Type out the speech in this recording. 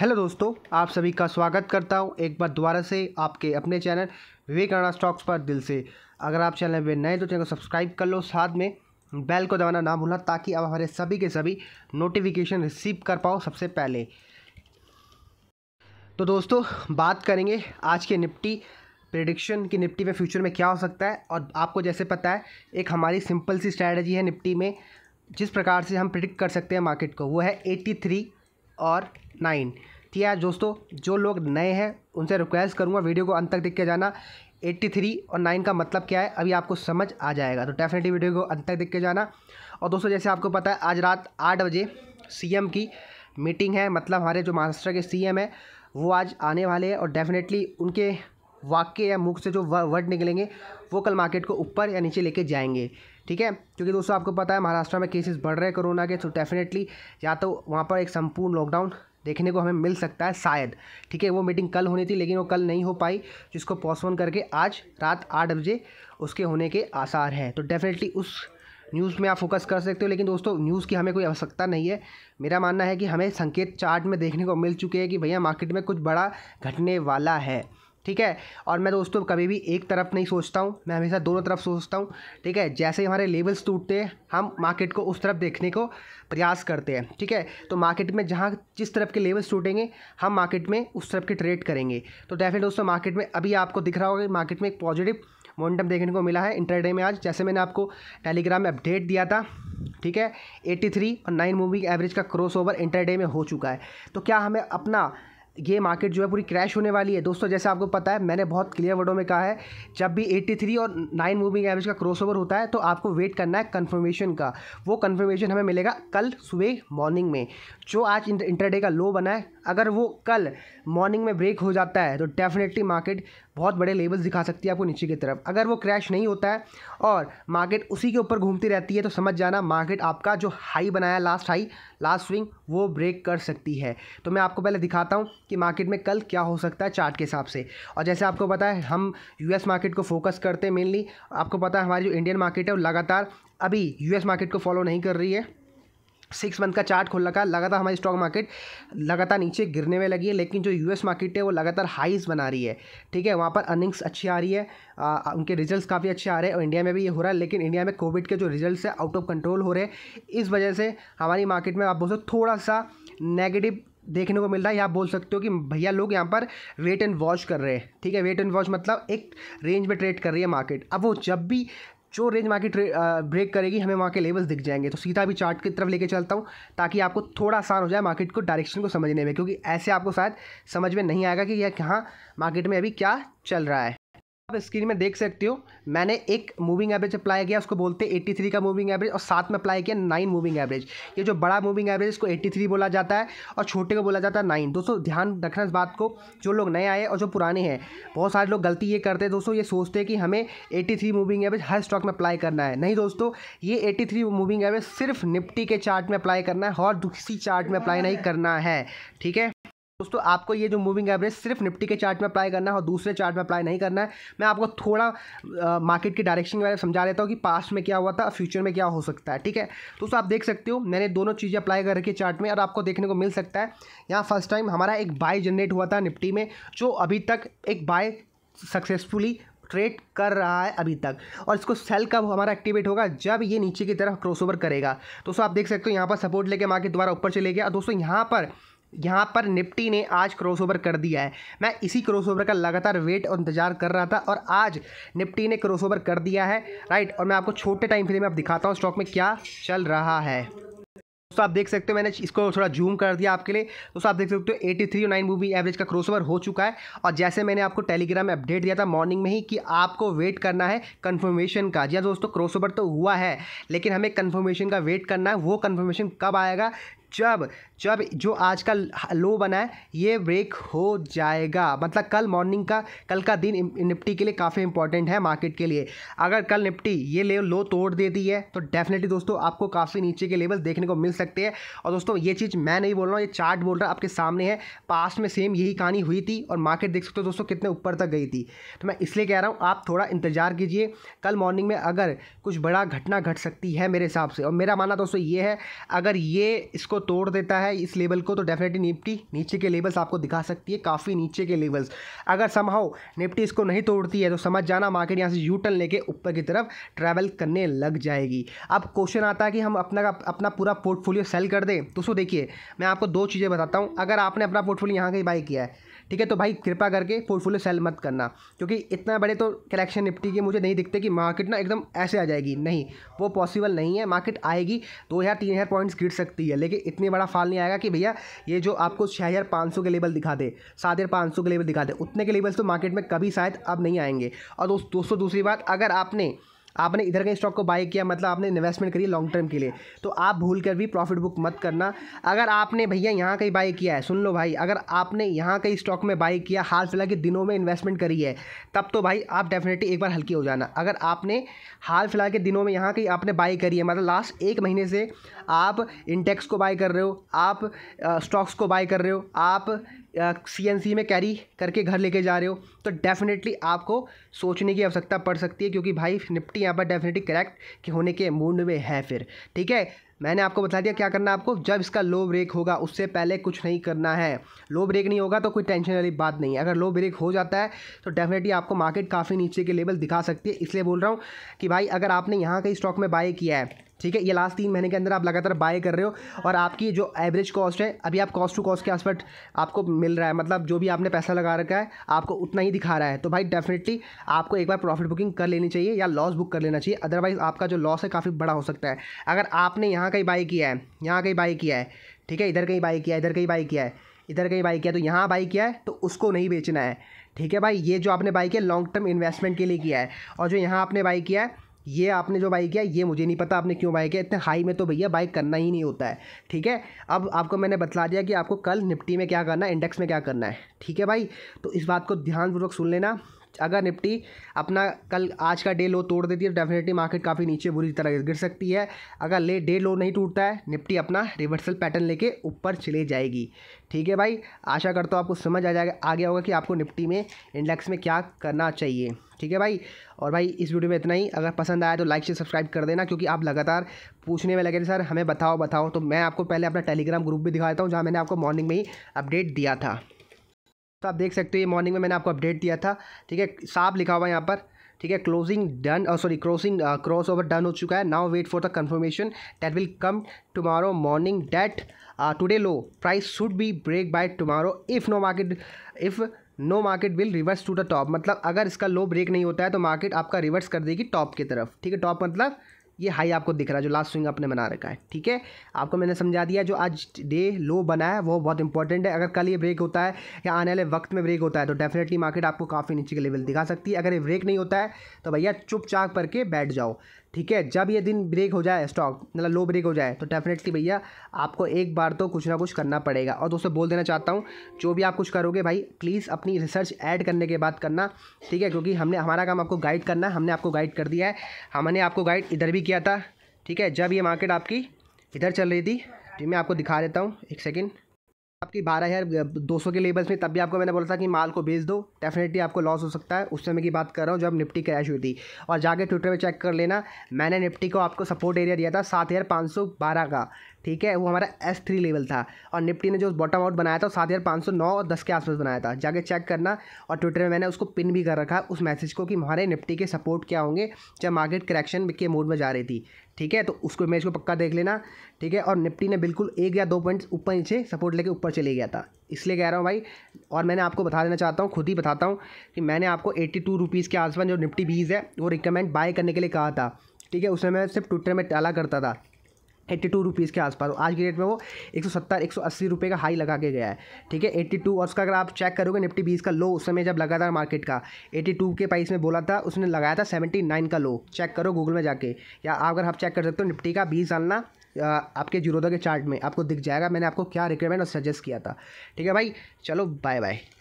hello दोस्तों आप सभी का स्वागत करता हूं एक बार दोबारा से आपके अपने चैनल विवेकानंदा स्टॉक्स पर दिल से अगर आप चैनल में नए तो चैनल को सब्सक्राइब कर लो साथ में बेल को दबाना ना भूलना ताकि आप हमारे सभी के सभी नोटिफिकेशन रिसीव कर पाओ सबसे पहले तो दोस्तों बात करेंगे आज के निपटी प्रिडिक्शन की निपटी में फ्यूचर में क्या हो सकता है और आपको जैसे पता है एक हमारी सिंपल सी स्ट्रैटेजी है निपटी में जिस प्रकार से हम प्रिडिक्ट कर सकते हैं मार्केट को वो है एट्टी थ्री और नाइन ठीक है दोस्तों जो लोग नए हैं उनसे रिक्वेस्ट करूँगा वीडियो को अंत तक देख के जाना 83 और 9 का मतलब क्या है अभी आपको समझ आ जाएगा तो डेफिनेटली वीडियो को अंत तक देख के जाना और दोस्तों जैसे आपको पता है आज रात आठ बजे सीएम की मीटिंग है मतलब हमारे जो महाराष्ट्र के सीएम है वो आज आने वाले हैं और डेफिनेटली उनके वाक्य या मुख से जो वर्ड निकलेंगे वो कल मार्केट को ऊपर या नीचे लेके जाएंगे ठीक है क्योंकि दोस्तों आपको पता है महाराष्ट्र में केसेस बढ़ रहे हैं कोरोना के तो डेफिनेटली या तो वहाँ पर एक संपूर्ण लॉकडाउन देखने को हमें मिल सकता है शायद ठीक है वो मीटिंग कल होनी थी लेकिन वो कल नहीं हो पाई जिसको पोस्टपोन करके आज रात आठ बजे उसके होने के आसार हैं तो डेफिनेटली उस न्यूज़ में आप फोकस कर सकते हो लेकिन दोस्तों न्यूज़ की हमें कोई आवश्यकता नहीं है मेरा मानना है कि हमें संकेत चार्ट में देखने को मिल चुके हैं कि भैया मार्केट में कुछ बड़ा घटने वाला है ठीक है और मैं दोस्तों कभी भी एक तरफ नहीं सोचता हूँ मैं हमेशा दोनों तरफ सोचता हूँ ठीक है जैसे ही हमारे लेवल्स टूटते हैं हम मार्केट को उस तरफ देखने को प्रयास करते हैं ठीक है तो मार्केट में जहाँ जिस तरफ के लेवल्स टूटेंगे हम मार्केट में उस तरफ के ट्रेड करेंगे तो डेफिनेट दोस्तों मार्केट में अभी आपको दिख रहा होगा मार्केट में एक पॉजिटिव मोमेंटम देखने को मिला है इंटरडे में आज जैसे मैंने आपको टेलीग्राम में अपडेट दिया था ठीक है 83 और 9 मूविंग एवरेज का क्रॉसओवर इंटरडे में हो चुका है तो क्या हमें अपना ये मार्केट जो है पूरी क्रैश होने वाली है दोस्तों जैसे आपको पता है मैंने बहुत क्लियर वर्डों में कहा है जब भी 83 और 9 मूविंग एवरेज का क्रॉसओवर होता है तो आपको वेट करना है कन्फर्मेशन का वो कन्फर्मेशन हमें मिलेगा कल सुबह मॉर्निंग में जो आज इंटरडे का लो बना है अगर वो कल मॉर्निंग में ब्रेक हो जाता है तो डेफिनेटली मार्केट बहुत बड़े लेवल्स दिखा सकती है आपको नीचे की तरफ अगर वो क्रैश नहीं होता है और मार्केट उसी के ऊपर घूमती रहती है तो समझ जाना मार्केट आपका जो हाई बनाया लास्ट हाई लास्ट स्विंग वो ब्रेक कर सकती है तो मैं आपको पहले दिखाता हूँ कि मार्केट में कल क्या हो सकता है चार्ट के हिसाब से और जैसे आपको पता है हम यू मार्केट को फोकस करते हैं मेनली आपको पता है हमारी जो इंडियन मार्केट है वो लगातार अभी यू मार्केट को फॉलो नहीं कर रही है सिक्स मंथ का चार्ट खोल रखा लगातार हमारी स्टॉक मार्केट लगातार नीचे गिरने में लगी है लेकिन जो यूएस मार्केट है वो लगातार हाइज बना रही है ठीक है वहाँ पर अर्निंग्स अच्छी आ रही है आ, उनके रिजल्ट्स काफ़ी अच्छे आ रहे हैं और इंडिया में भी ये हो रहा है लेकिन इंडिया में कोविड के जो रिज़ल्ट है आउट ऑफ कंट्रोल हो रहे हैं इस वजह से हमारी मार्केट में आप बोल सकते थोड़ा सा नेगेटिव देखने को मिल रहा है आप बोल सकते हो कि भैया लोग यहाँ पर वेट एंड वॉच कर रहे हैं ठीक है वेट एंड वॉच मतलब एक रेंज में ट्रेड कर रही है मार्केट अब वो जब भी जो रेंज वहाँ की ब्रेक करेगी हमें वहाँ के लेवल्स दिख जाएंगे तो सीधा भी चार्ट की तरफ लेके चलता हूँ ताकि आपको थोड़ा आसान हो जाए मार्केट को डायरेक्शन को समझने में क्योंकि ऐसे आपको शायद समझ में नहीं आएगा कि यह कहाँ मार्केट में अभी क्या चल रहा है आप स्क्रीन में देख सकते हो मैंने एक मूविंग एवरेज अप्लाई किया उसको बोलते हैं 83 का मूविंग एवरेज और साथ में अप्लाई किया नाइन मूविंग एवरेज ये जो बड़ा मूविंग एवरेज इसको 83 बोला जाता है और छोटे को बोला जाता है नाइन दोस्तों ध्यान रखना इस बात को जो लोग नए आए और जो पुराने हैं बहुत सारे लोग गलती ये करते हैं दोस्तों ये सोचते हैं कि हमें एट्टी मूविंग एवरेज हर स्टॉक में अप्लाई करना है नहीं दोस्तों ये एट्टी मूविंग एवरेज सिर्फ निफ्टी के चार्ट में अप्लाई करना है और दूसरी चार्ट में अप्लाई नहीं करना है ठीक है दोस्तों आपको ये जो मूविंग एवरेज सिर्फ निफ्टी के चार्ट में अप्लाई करना है और दूसरे चार्ट में अप्लाई नहीं करना है मैं आपको थोड़ा आ, मार्केट की डायरेक्शन के बारे में समझा देता हूँ कि पास्ट में क्या हुआ था फ्यूचर में क्या हो सकता है ठीक है दोस्तों आप देख सकते हो मैंने दोनों चीज़ें अप्लाई कर रखी है चार्ट में और आपको देखने को मिल सकता है यहाँ फर्स्ट टाइम हमारा एक बाय जनरेट हुआ था निफ्टी में जो अभी तक एक बाय सक्सेसफुली ट्रेड कर रहा है अभी तक और इसको सेल कब हमारा एक्टिवेट होगा जब ये नीचे की तरफ क्रॉसओवर करेगा दोस्तों आप देख सकते हो यहाँ पर सपोर्ट लेके मार्केट द्वारा ऊपर चले गया और दोस्तों यहाँ पर यहाँ पर निफ्टी ने आज क्रॉसओवर कर दिया है मैं इसी क्रॉसओवर का लगातार वेट और इंतजार कर रहा था और आज निफ्टी ने क्रॉसओवर कर दिया है राइट और मैं आपको छोटे टाइम फ्रेम में आप दिखाता हूँ स्टॉक में क्या चल रहा है दोस्तों आप देख सकते हो मैंने इसको थोड़ा जूम कर दिया आपके लिए दोस्तों आप देख सकते हो 83 थ्री नाइन मूवी एवरेज का क्रॉसओवर हो चुका है और जैसे मैंने आपको टेलीग्राम में अपडेट दिया था मॉर्निंग में ही कि आपको वेट करना है कन्फर्मेशन का जी हाँ, दोस्तों क्रॉसओवर तो हुआ है लेकिन हमें कन्फर्मेशन का वेट करना है वो कन्फर्मेशन कब आएगा जब जब जो आज का लो बना है ये ब्रेक हो जाएगा मतलब कल मॉर्निंग का कल का दिन निफ्टी के लिए काफ़ी इंपॉर्टेंट है मार्केट के लिए अगर कल निफ्टी ये ले लो तोड़ देती है तो डेफिनेटली दोस्तों आपको काफ़ी नीचे के लेवल देखने को मिल सकते हैं और दोस्तों ये चीज़ मैं नहीं बोल रहा हूँ ये चार्ट बोल रहा आपके सामने है पास्ट में सेम यही कहानी हुई थी और मार्केट देख सकते हो दोस्तों कितने ऊपर तक गई थी तो मैं इसलिए कह रहा हूँ आप थोड़ा इंतजार कीजिए कल मॉर्निंग में अगर कुछ बड़ा घटना घट सकती है मेरे हिसाब से और मेरा मानना दोस्तों ये है अगर ये इसको इसको तोड़ देता है इस लेवल को तो डेफिनेटली निफ्टी नीचे के लेवल्स आपको दिखा सकती है काफ़ी नीचे के लेवल्स अगर समहाउ निफ्टी इसको नहीं तोड़ती है तो समझ जाना मार्केट यहाँ से यू टर्न लेके ऊपर की तरफ ट्रैवल करने लग जाएगी अब क्वेश्चन आता है कि हम अपना अपना पूरा पोर्टफोलियो सेल कर दें तो सो देखिए मैं आपको दो चीज़ें बताता हूँ अगर आपने अपना पोर्टफोलियो यहाँ का ही बाई किया है ठीक है तो भाई कृपा करके पोर्टफोलियो सेल मत करना क्योंकि इतना बड़े तो कलेक्शन निपटी के मुझे नहीं दिखते कि मार्केट ना एकदम ऐसे आ जाएगी नहीं वो पॉसिबल नहीं है मार्केट आएगी दो हज़ार तीन हज़ार पॉइंट्स गिर सकती है लेकिन इतने बड़ा फाल नहीं आएगा कि भैया ये जो आपको छः हज़ार पाँच सौ के लेवल दिखा दे सात हज़ार पाँच सौ के लेवल दिखा दे उतने के लेवल्स तो मार्केट में कभी शायद अब नहीं आएंगे और दोस्तों दूसरी बात अगर आपने आपने इधर के स्टॉक को बाय किया मतलब आपने इन्वेस्टमेंट करी लॉन्ग टर्म के लिए तो आप भूल कर भी प्रॉफिट बुक मत करना अगर आपने भैया यहाँ कहीं बाय किया है सुन लो भाई अगर आपने यहाँ कहीं स्टॉक में बाय किया हाल फिलहाल के दिनों में इन्वेस्टमेंट करी है तब तो भाई आप डेफिनेटली एक बार हल्की हो जाना अगर आपने हाल फिलहाल के दिनों में यहाँ कहीं आपने बाय करी है मतलब लास्ट एक महीने से आप इंटेक्स को बाय कर रहे हो आप स्टॉक्स को बाय कर रहे हो आप सी में कैरी करके घर लेके जा रहे हो तो डेफिनेटली आपको सोचने की आवश्यकता पड़ सकती है क्योंकि भाई निफ्टी यहाँ पर डेफिनेटली करेक्ट के होने के मूड में है फिर ठीक है मैंने आपको बता दिया क्या करना आपको जब इसका लो ब्रेक होगा उससे पहले कुछ नहीं करना है लो ब्रेक नहीं होगा तो कोई टेंशन वाली बात नहीं है अगर लो ब्रेक हो जाता है तो डेफिनेटली आपको मार्केट काफ़ी नीचे के लेवल दिखा सकती है इसलिए बोल रहा हूँ कि भाई अगर आपने यहाँ कहीं स्टॉक में बाई किया है ठीक है ये लास्ट तीन महीने के अंदर आप लगातार बाय कर रहे हो और आपकी जो एवरेज कॉस्ट है अभी आप कॉस्ट टू कॉस्ट के आसपास आपको मिल रहा है मतलब जो भी आपने पैसा लगा रखा है आपको उतना ही दिखा रहा है तो भाई डेफिनेटली आपको एक बार प्रॉफिट बुकिंग कर लेनी चाहिए या लॉस बुक कर लेना चाहिए अदरवाइज आपका जो लॉस है काफ़ी बड़ा हो सकता है अगर आपने यहाँ कहीं बाई किया है यहाँ कहीं बाई किया है ठीक है इधर कहीं बाई किया इधर कहीं बाई किया है इधर कहीं बाई किया तो यहाँ बाई किया है तो उसको नहीं बेचना है ठीक है भाई ये जो आपने बाई किया लॉन्ग टर्म इन्वेस्टमेंट के लिए किया है और जो यहाँ आपने बाई किया है ये आपने जो बाई किया ये मुझे नहीं पता आपने क्यों बाई किया इतने हाई में तो भैया बाई करना ही नहीं होता है ठीक है अब आपको मैंने बतला दिया कि आपको कल निफ्टी में क्या करना है इंडेक्स में क्या करना है ठीक है भाई तो इस बात को ध्यानपूर्वक सुन लेना अगर निफ्टी अपना कल आज का डे लो तोड़ देती है तो डेफिनेटली मार्केट काफ़ी नीचे बुरी तरह गिर सकती है अगर ले डे लो नहीं टूटता है निफ्टी अपना रिवर्सल पैटर्न लेके ऊपर चले जाएगी ठीक है भाई आशा करता हूँ आपको समझ आ जाएगा आ गया होगा कि आपको निफ्टी में इंडेक्स में क्या करना चाहिए ठीक है भाई और भाई इस वीडियो में इतना ही अगर पसंद आया तो लाइक से सब्सक्राइब कर देना क्योंकि आप लगातार पूछने में लगे थे सर हमें बताओ बताओ तो मैं आपको पहले अपना टेलीग्राम ग्रुप भी दिखा देता हूँ जहाँ मैंने आपको मॉर्निंग में ही अपडेट दिया था तो आप देख सकते हो ये मॉर्निंग में मैंने आपको अपडेट दिया था ठीक है साफ लिखा हुआ है यहाँ पर ठीक है closing done sorry crossing cross over done हो चुका है now wait for the confirmation that will come tomorrow morning that today low price should be break by tomorrow if no market if no market will reverse to the top मतलब अगर इसका लो break नहीं होता है तो market आपका reverse कर देगी टॉप की तरफ ठीक है टॉप मतलब ये हाई आपको दिख रहा है जो लास्ट स्विंग आपने बना रखा है ठीक है आपको मैंने समझा दिया जो आज डे लो बना है वो बहुत इंपॉर्टेंट है अगर कल ये ब्रेक होता है या आने वाले वक्त में ब्रेक होता है तो डेफिनेटली मार्केट आपको काफ़ी नीचे के लेवल दिखा सकती है अगर ये ब्रेक नहीं होता है तो भैया चुपचाप करके बैठ जाओ ठीक है जब ये दिन ब्रेक हो जाए स्टॉक मतलब लो ब्रेक हो जाए तो डेफिनेटली भैया आपको एक बार तो कुछ ना कुछ करना पड़ेगा और दोस्तों बोल देना चाहता हूँ जो भी आप कुछ करोगे भाई प्लीज़ अपनी रिसर्च ऐड करने के बाद करना ठीक है क्योंकि हमने हमारा काम आपको गाइड करना हमने आपको गाइड कर दिया है हमने आपको गाइड इधर भी किया था ठीक है जब ये मार्केट आपकी इधर चल रही थी तो मैं आपको दिखा देता हूँ एक सेकेंड आपकी बारह हज़ार दो सौ के लेवल्स में तब भी आपको मैंने बोला था कि माल को बेच दो डेफिनेटली आपको लॉस हो सकता है उस समय की बात कर रहा हूँ जब निफ्टी क्रैश हुई थी और जाके ट्विटर पे चेक कर लेना मैंने निफ्टी को आपको सपोर्ट एरिया दिया था सात हज़ार पाँच सौ बारह का ठीक है वो हमारा एस थ्री लेवल था और निफ्टी ने जो बॉटम आउट बनाया था सात हज़ार पाँच सौ नौ और दस के आसपास बनाया था जाके चेक करना और ट्विटर में मैंने उसको पिन भी कर रखा उस मैसेज को कि हमारे निफ्टी के सपोर्ट क्या होंगे जब मार्केट करेक्शन के मोड में जा रही थी ठीक है तो उसको मैच को पक्का देख लेना ठीक है और निफ्टी ने बिल्कुल एक या दो पॉइंट्स ऊपर नीचे सपोर्ट लेके ऊपर चले गया था इसलिए कह रहा हूँ भाई और मैंने आपको बता देना चाहता हूँ खुद ही बताता हूँ कि मैंने आपको एट्टी टू रुपीज़ के आसपास जो निफ्टी बीज है वो रिकमेंड बाय करने के लिए कहा था ठीक है उसमें मैं सिर्फ ट्विटर में टाला करता था एट्टी टू रुपीज़ के आसपास आज की डेट में वो एक सौ सत्तर एक सौ अस्सी रुपये का हाई लगा के गया है ठीक है एट्टी टू और उसका अगर आप चेक करोगे निफ्टी बीस का लो उस समय जब लगा था मार्केट का एट्टी टू के प्राइस में बोला था उसने लगाया था सेवेंटी नाइन का लो चेक करो गूगल में जाके या अगर आप चेक कर सकते हो निफ्टी का बीस डालना आपके जीरोदा के चार्ट में आपको दिख जाएगा मैंने आपको क्या रिकमेंड और सजेस्ट किया था ठीक है भाई चलो बाय बाय